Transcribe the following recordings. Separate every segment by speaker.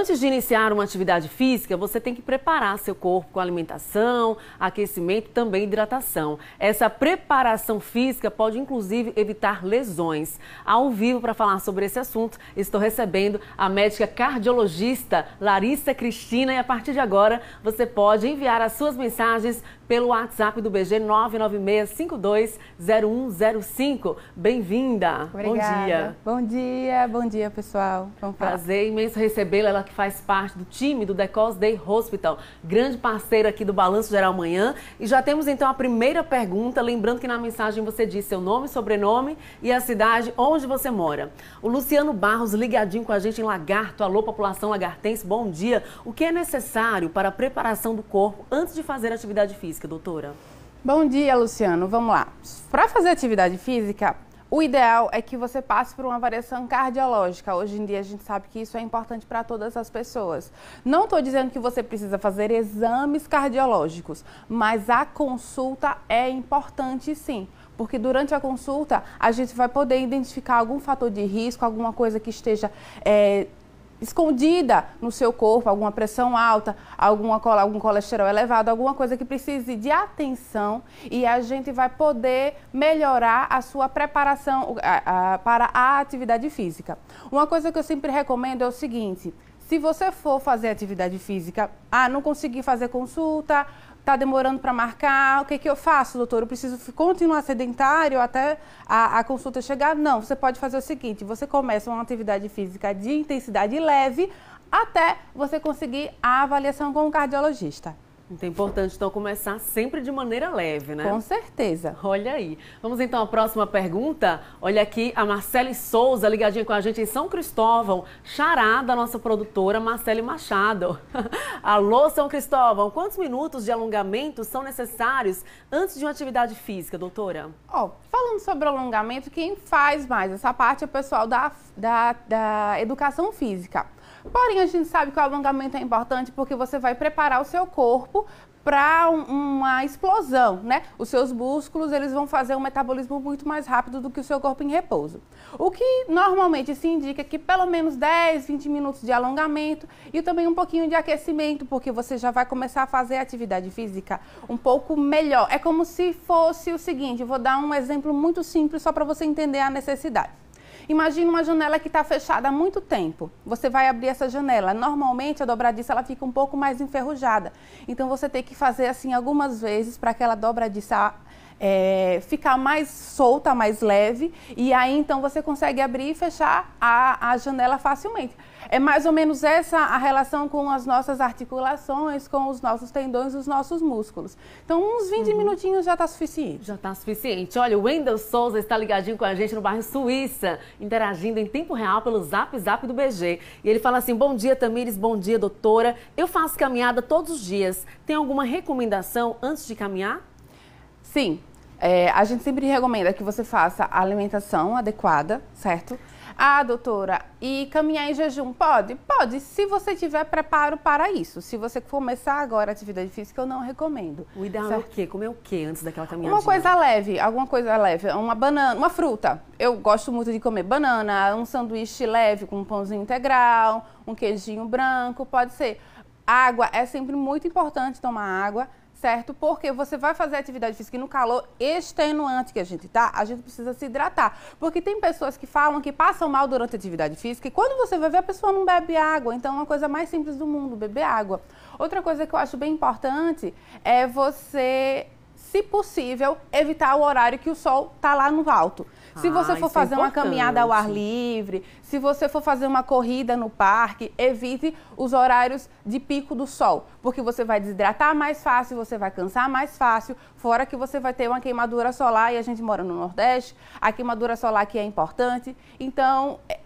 Speaker 1: Antes de iniciar uma atividade física, você tem que preparar seu corpo com alimentação, aquecimento, também hidratação. Essa preparação física pode inclusive evitar lesões. Ao vivo para falar sobre esse assunto, estou recebendo a médica cardiologista Larissa Cristina e a partir de agora você pode enviar as suas mensagens pelo WhatsApp do BG 996520105. Bem-vinda. Bom dia.
Speaker 2: Bom dia, bom dia, pessoal.
Speaker 1: Vamos Prazer imenso recebê-la. Ela que faz parte do time do Decos Day Hospital, grande parceiro aqui do Balanço Geral Manhã. E já temos então a primeira pergunta, lembrando que na mensagem você diz seu nome, sobrenome e a cidade onde você mora. O Luciano Barros ligadinho com a gente em Lagarto. Alô, população lagartense, bom dia. O que é necessário para a preparação do corpo antes de fazer atividade física, doutora?
Speaker 2: Bom dia, Luciano. Vamos lá. Para fazer atividade física, o ideal é que você passe por uma avaliação cardiológica. Hoje em dia a gente sabe que isso é importante para todas as pessoas. Não estou dizendo que você precisa fazer exames cardiológicos, mas a consulta é importante sim. Porque durante a consulta a gente vai poder identificar algum fator de risco, alguma coisa que esteja é, escondida no seu corpo, alguma pressão alta, alguma, algum colesterol elevado, alguma coisa que precise de atenção e a gente vai poder melhorar a sua preparação a, a, para a atividade física. Uma coisa que eu sempre recomendo é o seguinte: se você for fazer atividade física, ah, não consegui fazer consulta, está demorando para marcar, o que, que eu faço, doutor? Eu preciso continuar sedentário até a, a, consulta chegar? Não, você pode fazer o seguinte: você começa uma atividade física de intensidade leve até você conseguir a avaliação com o cardiologista.
Speaker 1: Então é importante então começar sempre de maneira leve, né? Com certeza. Olha aí. Vamos então à próxima pergunta. Olha aqui a Marcele Souza ligadinha com a gente em São Cristóvão. Chará da nossa produtora Marcele Machado. Alô São Cristóvão, quantos minutos de alongamento são necessários antes de uma atividade física, doutora? Ó,
Speaker 2: oh, falando sobre alongamento, quem faz mais essa parte é o pessoal da, da, da educação física. Porém, a gente sabe que o alongamento é importante porque você vai preparar o seu corpo para um, uma explosão, né? Os seus músculos, eles vão fazer um metabolismo muito mais rápido do que o seu corpo em repouso. O que normalmente se indica é que pelo menos 10, 20 minutos de alongamento e também um pouquinho de aquecimento, porque você já vai começar a fazer atividade física um pouco melhor. É como se fosse o seguinte, vou dar um exemplo muito simples só para você entender a necessidade. Imagina uma janela que está fechada há muito tempo. Você vai abrir essa janela. Normalmente a dobradiça ela fica um pouco mais enferrujada. Então você tem que fazer assim algumas vezes para que ela dobradiça é, ficar mais solta, mais leve, e aí então você consegue abrir e fechar a, a janela facilmente. É mais ou menos essa a relação com as nossas articulações, com os nossos
Speaker 1: tendões, os nossos músculos. Então, uns 20 uhum. minutinhos já está suficiente. Já está suficiente. Olha, o Wendel Souza está ligadinho com a gente no bairro Suíça, interagindo em tempo real pelo Zap Zap do BG. E ele fala assim: Bom dia, Tamires, bom dia, doutora. Eu faço caminhada todos os dias. Tem alguma recomendação antes de caminhar? Sim, é, a gente sempre
Speaker 2: recomenda que você faça a alimentação adequada, certo? Ah, doutora, e caminhar em jejum pode? Pode, se você tiver preparo para isso. Se você começar agora a atividade física, eu não recomendo. O ideal certo? é o
Speaker 1: quê? Comer o quê antes daquela caminhada? Uma coisa
Speaker 2: leve, alguma coisa leve. Uma banana, uma fruta. Eu gosto muito de comer banana, um sanduíche leve com um pãozinho integral, um queijinho branco, pode ser. Água, é sempre muito importante tomar água certo? Porque você vai fazer atividade física no calor extenuante que a gente tá, a gente precisa se hidratar. Porque tem pessoas que falam que passam mal durante a atividade física e quando você vai ver, a pessoa não bebe água. Então, é uma coisa mais simples do mundo, beber água. Outra coisa que eu acho bem importante é você se possível, evitar o horário que o sol está lá no alto. Se você ah, for é fazer é uma caminhada ao ar livre, se você for fazer uma corrida no parque, evite os horários de pico do sol, porque você vai desidratar mais fácil, você vai cansar mais fácil, fora que você vai ter uma queimadura solar, e a gente mora no Nordeste, a queimadura solar aqui é importante. Então, é,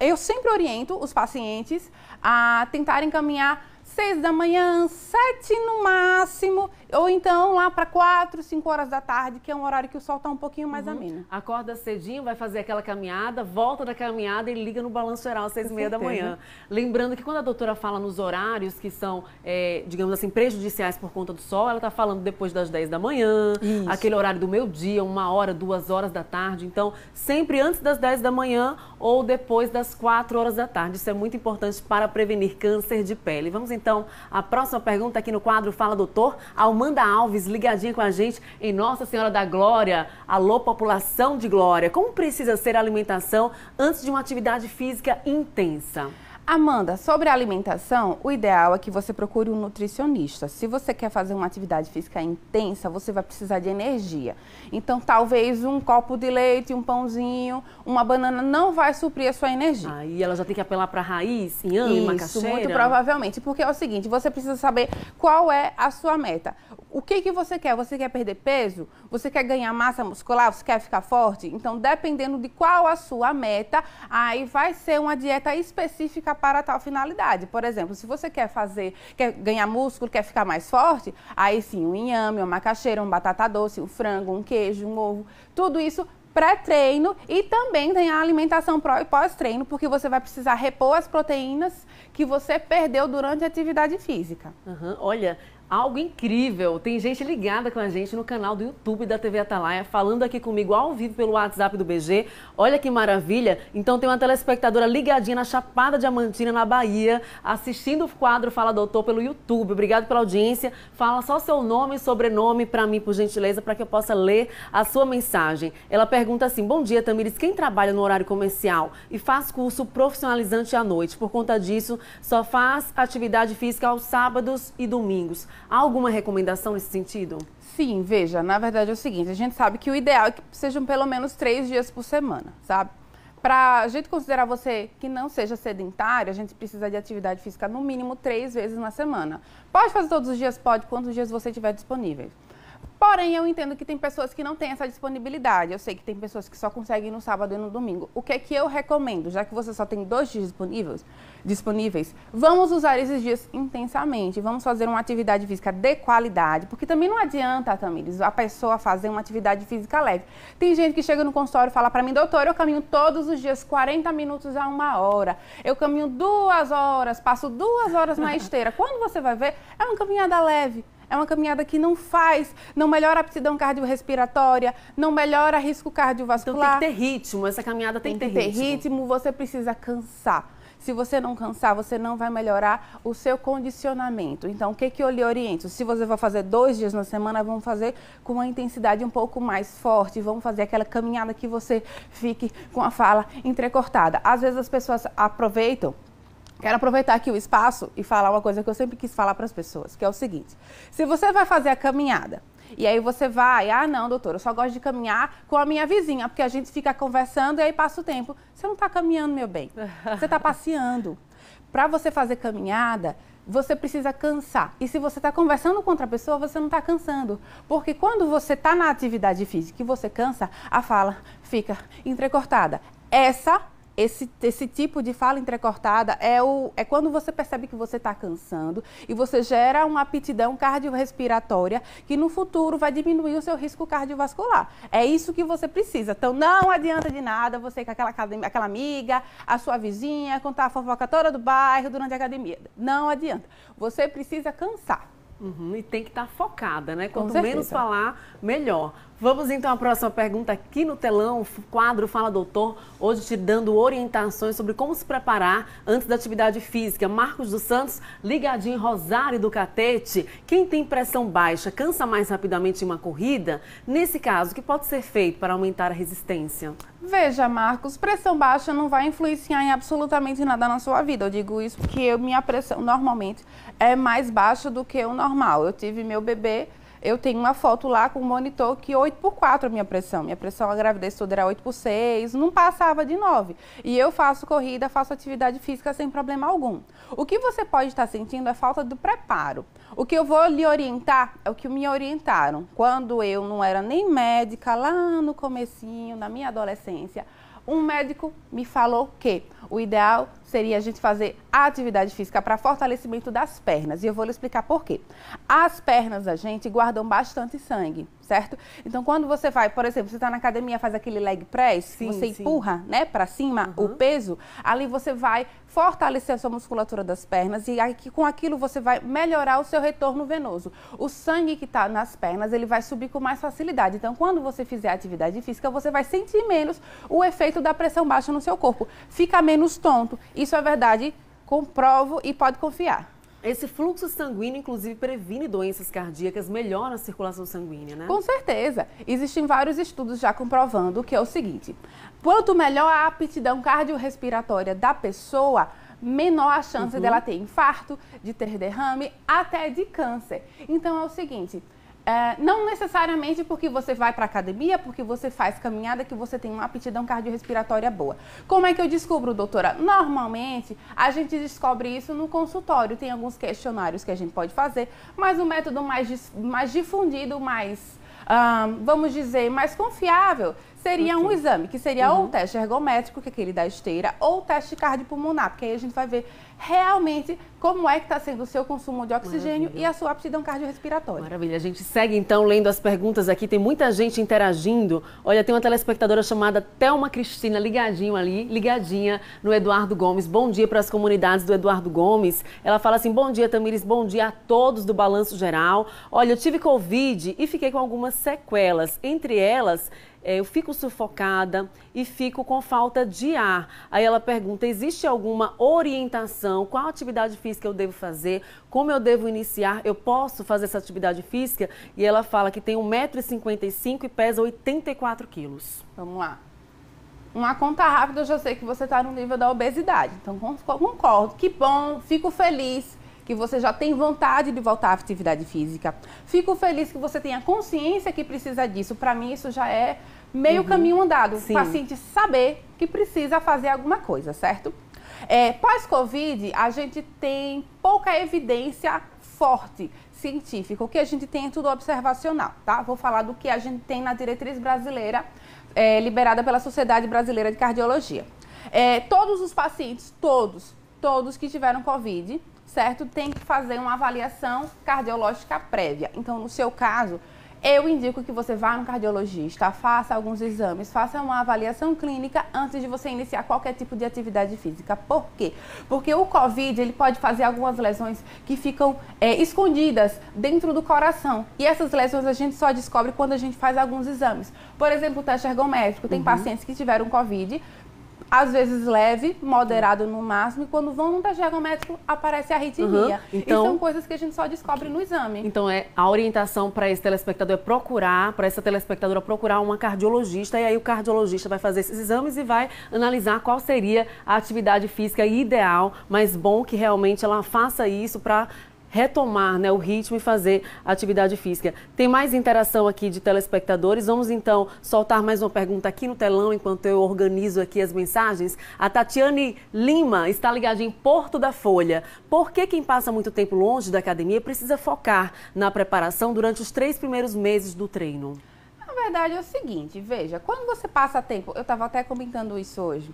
Speaker 2: eu sempre oriento os pacientes a tentarem caminhar 6 da manhã, 7 no máximo, ou então lá para 4, 5 horas da tarde, que é um horário que
Speaker 1: o sol está um pouquinho mais uhum. ameno. Acorda cedinho, vai fazer aquela caminhada, volta da caminhada e liga no Balanço Geral às 6 e meia da manhã. Lembrando que quando a doutora fala nos horários que são, é, digamos assim, prejudiciais por conta do sol, ela está falando depois das 10 da manhã, Isso. aquele horário do meio-dia, uma hora, duas horas da tarde. Então, sempre antes das 10 da manhã ou depois das 4 horas da tarde. Isso é muito importante para prevenir câncer de pele. Vamos então à próxima pergunta aqui no quadro Fala Doutor. Ao Amanda Alves, ligadinha com a gente em Nossa Senhora da Glória. Alô, população de glória. Como precisa ser a alimentação antes de uma atividade física intensa?
Speaker 2: Amanda, sobre a alimentação, o ideal é que você procure um nutricionista. Se você quer fazer uma atividade física intensa, você vai precisar de energia. Então, talvez um copo de leite, um pãozinho, uma banana não vai suprir a sua energia.
Speaker 1: Ah, e ela já tem que apelar para a raiz, inhame, Isso, macaxeira? muito
Speaker 2: provavelmente. Porque é o seguinte, você precisa saber qual é a sua meta. O que, que você quer? Você quer perder peso? Você quer ganhar massa muscular? Você quer ficar forte? Então, dependendo de qual a sua meta, aí vai ser uma dieta específica para tal finalidade. Por exemplo, se você quer fazer, quer ganhar músculo, quer ficar mais forte, aí sim, um inhame, uma macaxeira, um batata doce, um frango, um queijo, um ovo, tudo isso pré-treino e também tem a alimentação pró e pós-treino, porque você vai precisar repor as proteínas que você perdeu durante a atividade física.
Speaker 1: Uhum. Olha, algo incrível. Tem gente ligada com a gente no canal do YouTube da TV Atalaia, falando aqui comigo ao vivo pelo WhatsApp do BG. Olha que maravilha! Então tem uma telespectadora ligadinha na Chapada Diamantina, na Bahia, assistindo o quadro Fala Doutor pelo YouTube. Obrigado pela audiência. Fala só seu nome e sobrenome para mim, por gentileza, para que eu possa ler a sua mensagem. Ela pergunta assim: Bom dia, Tamires. Quem trabalha no horário comercial e faz curso profissionalizante à noite, por conta disso, só faz atividade física aos sábados e domingos Há alguma recomendação nesse sentido? Sim, veja, na verdade é o seguinte, a gente sabe que
Speaker 2: o ideal é que sejam pelo menos três dias por semana, sabe? Para a gente considerar você que não seja sedentário, a gente precisa de atividade física no mínimo três vezes na semana. Pode fazer todos os dias? Pode, quantos dias você tiver disponível. Porém, eu entendo que tem pessoas que não têm essa disponibilidade. Eu sei que tem pessoas que só conseguem no sábado e no domingo. O que é que eu recomendo? Já que você só tem dois dias disponíveis, disponíveis, vamos usar esses dias intensamente. Vamos fazer uma atividade física de qualidade, porque também não adianta, Tamires, a pessoa fazer uma atividade física leve. Tem gente que chega no consultório e fala para mim, doutor, eu caminho todos os dias 40 minutos a uma hora. Eu caminho duas horas, passo duas horas na esteira. Quando você vai ver, é uma caminhada leve é uma caminhada que não faz, não melhora a aptidão cardiorrespiratória, não melhora risco cardiovascular. Então tem que ter
Speaker 1: ritmo, essa caminhada tem, tem que ter, ter ritmo. ritmo.
Speaker 2: Você precisa cansar. Se você não cansar, você não vai melhorar o seu condicionamento. Então, o que, que eu lhe oriento? Se você vai fazer dois dias na semana, vamos fazer com uma intensidade um pouco mais forte. Vamos fazer aquela caminhada que você fique com a fala entrecortada. Às vezes as pessoas aproveitam Quero aproveitar aqui o espaço e falar uma coisa que eu sempre quis falar para as pessoas, que é o seguinte: se você vai fazer a caminhada, e aí você vai, ah, não, doutor, eu só gosto de caminhar com a minha vizinha, porque a gente fica conversando e aí passa o tempo. Você não está caminhando, meu bem. Você está passeando. Para você fazer caminhada, você precisa cansar. E se você está conversando com outra pessoa, você não está cansando. Porque quando você está na atividade física e você cansa, a fala fica entrecortada. Essa esse, esse tipo de fala entrecortada é, o, é quando você percebe que você está cansando e você gera uma aptidão cardiorrespiratória que no futuro vai diminuir o seu risco cardiovascular. É isso que você precisa. Então não adianta de nada você com aquela, aquela amiga, a sua vizinha, contar a fofoca toda do bairro durante a academia. Não adianta. Você precisa cansar.
Speaker 1: Uhum, e tem que estar tá focada, né? Quanto menos falar, melhor. Vamos então à próxima pergunta aqui no telão, quadro Fala Doutor, hoje te dando orientações sobre como se preparar antes da atividade física. Marcos dos Santos, ligadinho Rosário do Catete. Quem tem pressão baixa, cansa mais rapidamente em uma corrida? Nesse caso, o que pode ser feito para aumentar a resistência?
Speaker 2: Veja, Marcos, pressão baixa não vai influenciar em absolutamente nada na sua vida. Eu digo isso porque minha pressão normalmente é mais baixa do que o normal. Eu tive meu bebê eu tenho uma foto lá com um monitor que 8 por 4 a minha pressão. Minha pressão, a gravidez toda era 8 por 6, não passava de 9. E eu faço corrida, faço atividade física sem problema algum. O que você pode estar sentindo é falta do preparo. O que eu vou lhe orientar é o que me orientaram quando eu não era nem médica lá no comecinho, na minha adolescência um médico me falou que o ideal seria a gente fazer atividade física para fortalecimento das pernas. E eu vou lhe explicar por quê. As pernas da gente guardam bastante sangue certo? Então, quando você vai, por exemplo, você está na academia, faz aquele leg press, sim, você sim. empurra, né, para cima uhum. o peso, ali você vai fortalecer a sua musculatura das pernas e aqui, com aquilo você vai melhorar o seu retorno venoso. O sangue que está nas pernas, ele vai subir com mais facilidade. Então, quando você fizer atividade física, você vai sentir menos o efeito da pressão baixa no seu corpo. Fica menos tonto. Isso é verdade, comprovo e pode confiar.
Speaker 1: Esse fluxo sanguíneo, inclusive, previne doenças cardíacas, melhora a circulação sanguínea, né? Com
Speaker 2: certeza. Existem vários estudos já comprovando que é o seguinte: quanto melhor a aptidão cardiorrespiratória da pessoa, menor a chance uhum. dela ter infarto, de ter derrame, até de câncer. Então é o seguinte. É, não necessariamente porque você vai para academia, porque você faz caminhada, que você tem uma aptidão cardiorrespiratória boa. Como é que eu descubro, doutora? Normalmente a gente descobre isso no consultório. Tem alguns questionários que a gente pode fazer, mas o método mais, mais difundido, mais, vamos dizer, mais confiável seria um exame, que seria uhum. ou o teste ergométrico, que é aquele da esteira, ou o teste cardiopulmonar, porque aí a gente vai ver realmente como é que está sendo o seu consumo de oxigênio Maravilha. e a
Speaker 1: sua aptidão cardiorrespiratória. Maravilha, a gente segue então lendo as perguntas aqui, tem muita gente interagindo. Olha, tem uma telespectadora chamada Thelma Cristina, ligadinho ali, ligadinha no Eduardo Gomes. Bom dia para as comunidades do Eduardo Gomes. Ela fala assim, bom dia Tamires, bom dia a todos do Balanço Geral. Olha, eu tive Covid e fiquei com algumas sequelas, entre elas é, eu fico sufocada e fico com falta de ar. Aí ela pergunta: existe alguma orientação? Qual atividade física eu devo fazer? Como eu devo iniciar? Eu posso fazer essa atividade física? E ela fala que tem 1,55m e pesa 84 quilos. Vamos lá.
Speaker 2: Uma conta rápida, eu já sei que você está no nível da obesidade. Então, concordo. Que bom, fico feliz que você já tem vontade de voltar à atividade física. Fico feliz que você tenha consciência que precisa disso. Para mim, isso já é meio uhum. caminho andado. Sim. O paciente saber que precisa fazer alguma coisa, certo? É, Pós-Covid, a gente tem pouca evidência forte científica. O que a gente tem é tudo observacional, tá? Vou falar do que a gente tem na diretriz brasileira, é, liberada pela Sociedade Brasileira de Cardiologia. É, todos os pacientes, todos, todos que tiveram Covid, certo? Tem que fazer uma avaliação cardiológica prévia. Então, no seu caso, eu indico que você vá no cardiologista, faça alguns exames, faça uma avaliação clínica antes de você iniciar qualquer tipo de atividade física. Por quê? Porque o COVID ele pode fazer algumas lesões que ficam é, escondidas dentro do coração. E essas lesões a gente só descobre quando a gente faz alguns exames. Por exemplo, o teste ergométrico. Tem uhum. pacientes que tiveram COVID, às vezes leve, moderado no máximo, e quando vão no teste ergométrico aparece arritmia. Uhum. Então, e são coisas que a gente só descobre
Speaker 1: no exame. Então, é a orientação para esse telespectador é procurar, para essa telespectadora procurar uma cardiologista, e aí o cardiologista vai fazer esses exames e vai analisar qual seria a atividade física ideal, mas bom que realmente ela faça isso para retomar né, o ritmo e fazer atividade física. Tem mais interação aqui de telespectadores. Vamos então soltar mais uma pergunta aqui no telão enquanto eu organizo aqui as mensagens. A Tatiane Lima está ligada em Porto da Folha. Por que quem passa muito tempo longe da academia precisa focar na preparação durante os três primeiros meses do treino?
Speaker 2: Na verdade é o seguinte, veja, quando você passa tempo, eu estava até comentando isso hoje,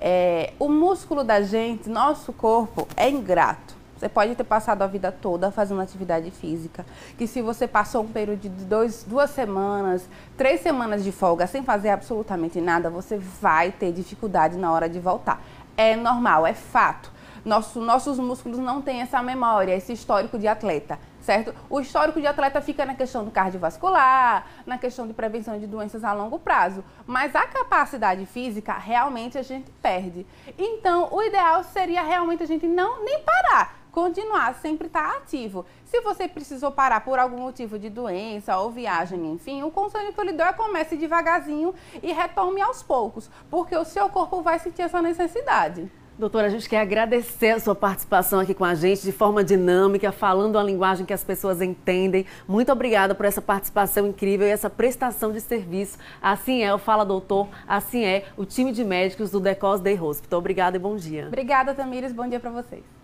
Speaker 2: é, o músculo da gente, nosso corpo, é ingrato. Você pode ter passado a vida toda fazendo atividade física, que se você passou um período de dois, duas semanas, três semanas de folga sem fazer absolutamente nada, você vai ter dificuldade na hora de voltar. É normal, é fato. Nosso, nossos músculos não têm essa memória, esse histórico de atleta, certo? O histórico de atleta fica na questão do cardiovascular, na questão de prevenção de doenças a longo prazo, mas a capacidade física realmente a gente perde. Então, o ideal seria realmente a gente não nem parar, continuar, sempre estar tá ativo. Se você precisou parar por algum motivo de doença ou viagem, enfim, o conselho que eu lhe dou é comece devagarzinho e retome aos poucos, porque o seu corpo vai sentir essa necessidade.
Speaker 1: Doutora, a gente quer agradecer a sua participação aqui com a gente de forma dinâmica, falando a linguagem que as pessoas entendem. Muito obrigada por essa participação incrível e essa prestação de serviço. Assim é o Fala Doutor, assim é o time de médicos do Decos Day Hospital. Obrigada e bom dia.
Speaker 2: Obrigada, Tamires. Bom dia para vocês.